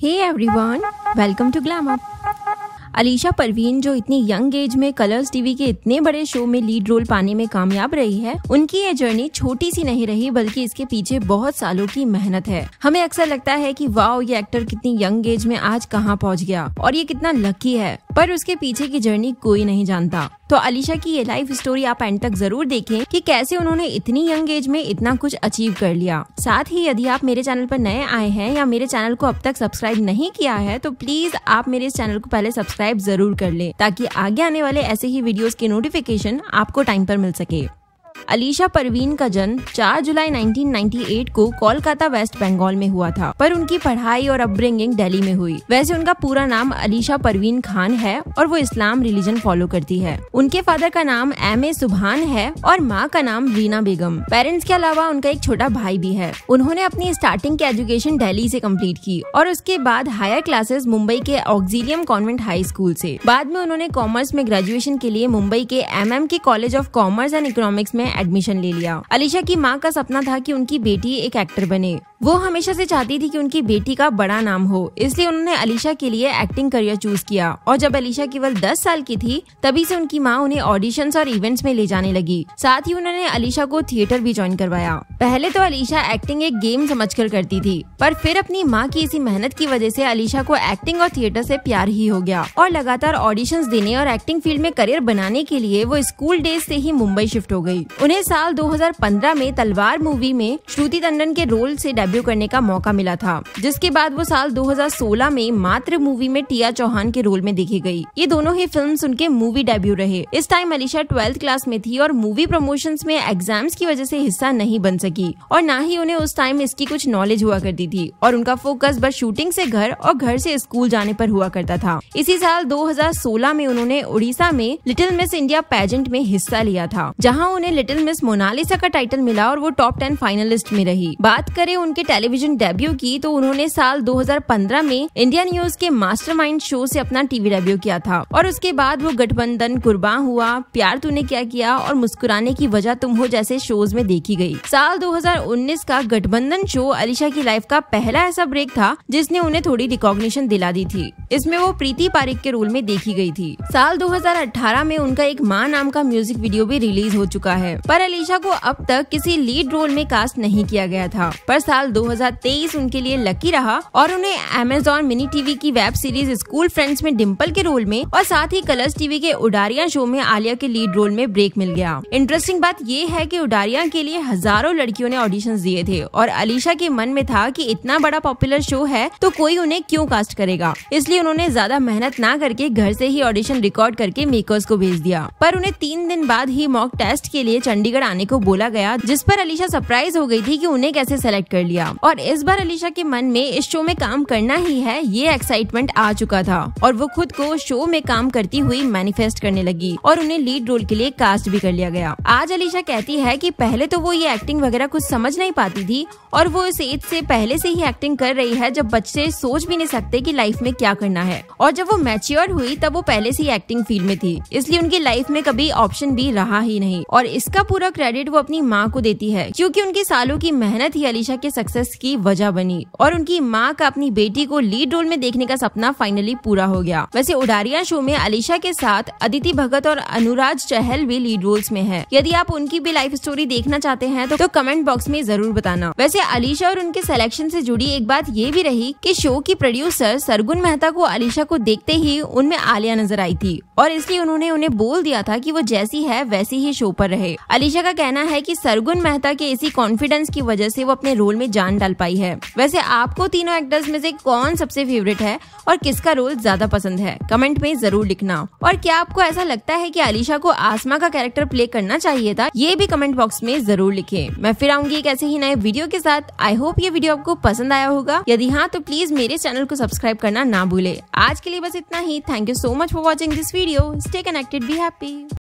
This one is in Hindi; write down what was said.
hey everyone welcome to glam Alisha Parveen जो इतनी यंग एज में कलर्स टीवी के इतने बड़े शो में लीड रोल पाने में कामयाब रही है उनकी ये जर्नी छोटी सी नहीं रही बल्कि इसके पीछे बहुत सालों की मेहनत है हमें अक्सर लगता है कि वाओ ये एक्टर कितनी यंग एज में आज कहाँ पहुँच गया और ये कितना लकी है पर उसके पीछे की जर्नी कोई नहीं जानता तो अलीशा की ये लाइफ स्टोरी आप एंड तक जरूर देखें कि कैसे उन्होंने इतनी यंग एज में इतना कुछ अचीव कर लिया साथ ही यदि आप मेरे चैनल पर नए आए हैं या मेरे चैनल को अब तक सब्सक्राइब नहीं किया है तो प्लीज आप मेरे इस चैनल को पहले सब्सक्राइब जरूर कर ले ताकि आगे आने वाले ऐसे ही वीडियो की नोटिफिकेशन आपको टाइम पर मिल सके अलीशा परवीन का जन्म 4 जुलाई 1998 को कोलकाता वेस्ट बंगाल में हुआ था पर उनकी पढ़ाई और अपब्रिंगिंग दिल्ली में हुई वैसे उनका पूरा नाम अलीशा परवीन खान है और वो इस्लाम रिलीजन फॉलो करती है उनके फादर का नाम एम ए सुबहान है और माँ का नाम रीना बेगम पेरेंट्स के अलावा उनका एक छोटा भाई भी है उन्होंने अपनी स्टार्टिंग की एजुकेशन दिल्ली से कंप्लीट की और उसके बाद हायर क्लासेस मुंबई के ऑक्सिलियम कॉन्वेंट हाई स्कूल से बाद में उन्होंने कॉमर्स में ग्रेजुएशन के लिए मुंबई के M K college of commerce and economics में एडमिशन ले लिया अलीशा की माँ का सपना था कि उनकी बेटी एक एक्टर बने वो हमेशा से चाहती थी कि उनकी बेटी का बड़ा नाम हो इसलिए उन्होंने अलीशा के लिए एक्टिंग करियर चूज किया और जब अलीशा केवल 10 साल की थी तभी से उनकी माँ उन्हें ऑडिशंस और इवेंट्स में ले जाने लगी साथ ही उन्होंने अलीशा को थिएटर भी ज्वाइन करवाया पहले तो अलीशा एक्टिंग एक गेम समझ कर करती थी पर फिर अपनी माँ की इसी मेहनत की वजह से अलीशा को एक्टिंग और थिएटर से प्यार ही हो गया और लगातार ऑडिशन देने और एक्टिंग फील्ड में करियर बनाने के लिए वो स्कूल डेज से ही मुंबई शिफ्ट हो गई उन्हें साल 2015 में तलवार मूवी में श्रुति टंडन के रोल से डेब्यू करने का मौका मिला था जिसके बाद वो साल 2016 में मात्र मूवी में टिया चौहान के रोल में देखी गई ये दोनों ही फिल्म उनके मूवी डेब्यू रहे इस टाइम अलीशा ट्वेल्थ क्लास में थी और मूवी प्रमोशन में एग्जाम्स की वजह से हिस्सा नहीं बन सकी और न ही उन्हें उस टाइम इसकी कुछ नॉलेज हुआ करती थी और उनका फोकस बस शूटिंग से घर और घर से स्कूल जाने पर हुआ करता था इसी साल 2016 में उन्होंने उड़ीसा में लिटिल मिस इंडिया पेजेंट में हिस्सा लिया था जहां उन्हें लिटिल मिस मोनालिसा का टाइटल मिला और वो टॉप टेन फाइनलिस्ट में रही बात करें उनके उनके टेलीविजन डेब्यू की तो उन्होंने साल 2015 में इंडिया न्यूज के मास्टरमाइंड शो से अपना टीवी डेब्यू किया था और उसके बाद वो गठबंधन कुर्बान हुआ प्यार तूने क्या किया और मुस्कुराने की वजह तुम हो जैसे शोज में देखी गयी साल दो का गठबंधन शो अलीशा की लाइफ का पहला ऐसा ब्रेक था जिसने उन्हें थोड़ी रिकॉग्निशन दिला दी थी इसमें वो प्रीति पारिक के रोल में देखी गई थी साल 2018 में उनका एक माँ नाम का म्यूजिक वीडियो भी रिलीज हो चुका है पर अलीशा को अब तक किसी लीड रोल में कास्ट नहीं किया गया था पर साल 2023 उनके लिए लकी रहा और उन्हें अमेजोन मिनी टीवी की वेब सीरीज स्कूल फ्रेंड्स में डिम्पल के रोल में और साथ ही कलर्स टीवी के उडारिया शो में आलिया के लीड रोल में ब्रेक मिल गया इंटरेस्टिंग बात ये है की उडारिया के लिए हजारों लड़कियों ने ऑडिशन दिए थे और अलीशा के मन में था की इतना बड़ा पॉपुलर शो है तो कोई उन्हें क्यूँ कास्ट करेगा इसलिए उन्होंने ज्यादा मेहनत न करके घर ऐसी ही ऑडिशन रिकॉर्ड करके मेकर्स को भेज दिया पर उन्हें तीन दिन बाद ही मॉक टेस्ट के लिए चंडीगढ़ आने को बोला गया जिस पर अलीशा सरप्राइज हो गई थी कि उन्हें कैसे सेलेक्ट कर लिया दिया और इस बार अलीशा के मन में इस शो में काम करना ही है ये एक्साइटमेंट आ चुका था और वो खुद को शो में काम करती हुई मैनिफेस्ट करने लगी और उन्हें लीड रोल के लिए कास्ट भी कर लिया गया आज अलीशा कहती है की पहले तो वो ये एक्टिंग वगैरह कुछ समझ नहीं पाती थी और वो इस एज से पहले से ही एक्टिंग कर रही है जब बच्चे सोच भी नहीं सकते कि लाइफ में क्या करना है और जब वो मैच्योर हुई तब वो पहले से ही एक्टिंग फील्ड में थी इसलिए उनकी लाइफ में कभी ऑप्शन भी रहा ही नहीं और इसका पूरा क्रेडिट वो अपनी माँ को देती है क्यूँकी उनके सालों की मेहनत ही अलीशा के सक्सेस सक्सेस की वजह बनी और उनकी माँ का अपनी बेटी को लीड रोल में देखने का सपना फाइनली पूरा हो गया वैसे उडारिया शो में अलीशा के साथ अदिति भगत और अनुराज चहल भी लीड रोल्स में है यदि आप उनकी भी लाइफ स्टोरी देखना चाहते हैं तो, तो कमेंट बॉक्स में जरूर बताना वैसे अलीशा और उनके सिलेक्शन से जुड़ी एक बात ये भी रही कि शो की प्रोड्यूसर सरगुन मेहता को अलीशा को देखते ही उनमें आलिया नजर आई थी और इसलिए उन्होंने उन्हें बोल दिया था कि वो जैसी है वैसी ही शो पर रहे अलीशा का कहना है कि सरगुन मेहता के इसी कॉन्फिडेंस की वजह से वो अपने रोल में जान डाल पाई है वैसे आपको तीनों एक्टर्स में से कौन सबसे फेवरेट है और किसका रोल ज्यादा पसंद है कमेंट में जरूर लिखना और क्या आपको ऐसा लगता है कि अलीशा को आसमा का कैरेक्टर प्ले करना चाहिए था ये भी कमेंट बॉक्स में जरूर लिखे मैं फिर आऊंगी एक ऐसे ही नए वीडियो के साथ आई होप ये वीडियो आपको पसंद आया होगा यदि हाँ तो प्लीज मेरे चैनल को सब्सक्राइब करना ना भूले आज के लिए बस इतना ही thank you so much for watching this video stay connected be happy